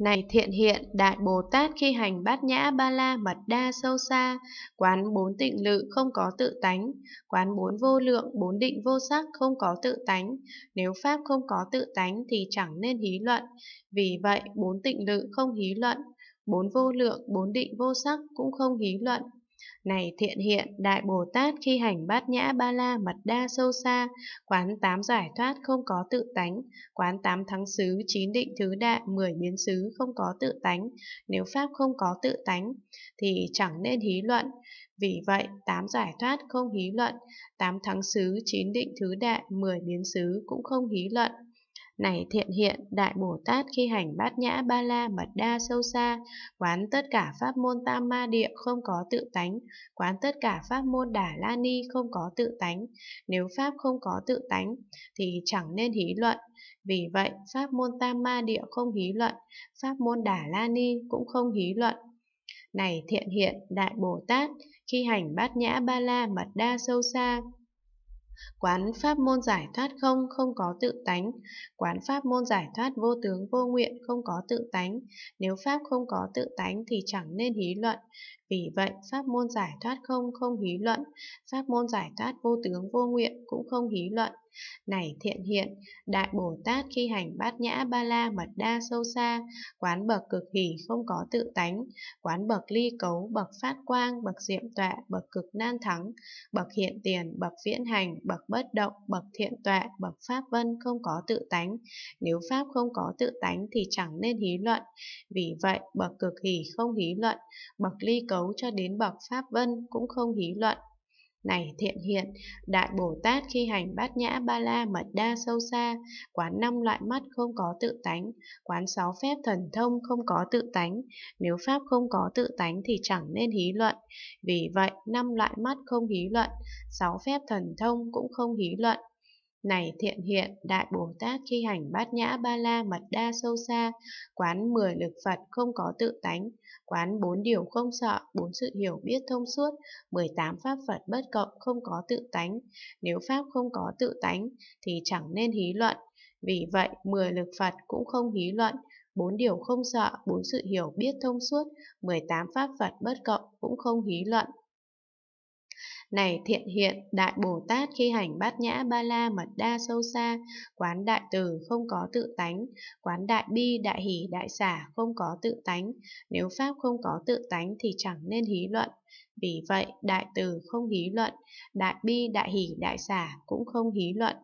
Này thiện hiện, Đại Bồ Tát khi hành bát nhã ba la mật đa sâu xa, quán bốn tịnh lự không có tự tánh, quán bốn vô lượng, bốn định vô sắc không có tự tánh, nếu Pháp không có tự tánh thì chẳng nên hí luận, vì vậy bốn tịnh lự không hí luận, bốn vô lượng, bốn định vô sắc cũng không hí luận. Này thiện hiện, Đại Bồ Tát khi hành bát nhã ba la mật đa sâu xa, quán tám giải thoát không có tự tánh, quán tám thắng xứ, chín định thứ đại, mười biến xứ không có tự tánh. Nếu Pháp không có tự tánh, thì chẳng nên hí luận. Vì vậy, tám giải thoát không hí luận, tám thắng xứ, chín định thứ đại, mười biến xứ cũng không hí luận. Này thiện hiện, Đại Bồ Tát khi hành bát nhã ba la mật đa sâu xa, quán tất cả pháp môn tam ma địa không có tự tánh, quán tất cả pháp môn đà la ni không có tự tánh. Nếu pháp không có tự tánh, thì chẳng nên hí luận. Vì vậy, pháp môn tam ma địa không hí luận, pháp môn đà la ni cũng không hí luận. Này thiện hiện, Đại Bồ Tát, khi hành bát nhã ba la mật đa sâu xa, Quán pháp môn giải thoát không, không có tự tánh. Quán pháp môn giải thoát vô tướng vô nguyện, không có tự tánh. Nếu pháp không có tự tánh thì chẳng nên hí luận. Vì vậy, pháp môn giải thoát không không hí luận, pháp môn giải thoát vô tướng vô nguyện cũng không hí luận. Này thiện hiện, Đại Bồ Tát khi hành bát nhã ba la mật đa sâu xa, quán bậc cực hỷ không có tự tánh, quán bậc ly cấu, bậc phát quang, bậc diệm tọa, bậc cực nan thắng, bậc hiện tiền, bậc viễn hành, bậc bất động, bậc thiện tọa, bậc pháp vân không có tự tánh. Nếu pháp không có tự tánh thì chẳng nên hí luận. Vì vậy, bậc cực hỷ không hí luận, bậc ly cấu cấu cho đến bậc Pháp Vân cũng không hí luận. Này thiện hiện, Đại Bồ Tát khi hành bát nhã ba la mật đa sâu xa, quán năm loại mắt không có tự tánh, quán sáu phép thần thông không có tự tánh, nếu Pháp không có tự tánh thì chẳng nên hí luận. Vì vậy, năm loại mắt không hí luận, sáu phép thần thông cũng không hí luận, này thiện hiện, Đại Bồ Tát khi hành bát nhã ba la mật đa sâu xa, quán mười lực Phật không có tự tánh, quán bốn điều không sợ, bốn sự hiểu biết thông suốt, mười tám pháp Phật bất cộng không có tự tánh. Nếu pháp không có tự tánh thì chẳng nên hí luận. Vì vậy, mười lực Phật cũng không hí luận, bốn điều không sợ, bốn sự hiểu biết thông suốt, mười tám pháp Phật bất cộng cũng không hí luận. Này thiện hiện, Đại Bồ Tát khi hành bát nhã ba la mật đa sâu xa, quán đại từ không có tự tánh, quán đại bi, đại hỷ, đại xả không có tự tánh. Nếu Pháp không có tự tánh thì chẳng nên hí luận. Vì vậy, đại từ không hí luận, đại bi, đại hỷ, đại xả cũng không hí luận.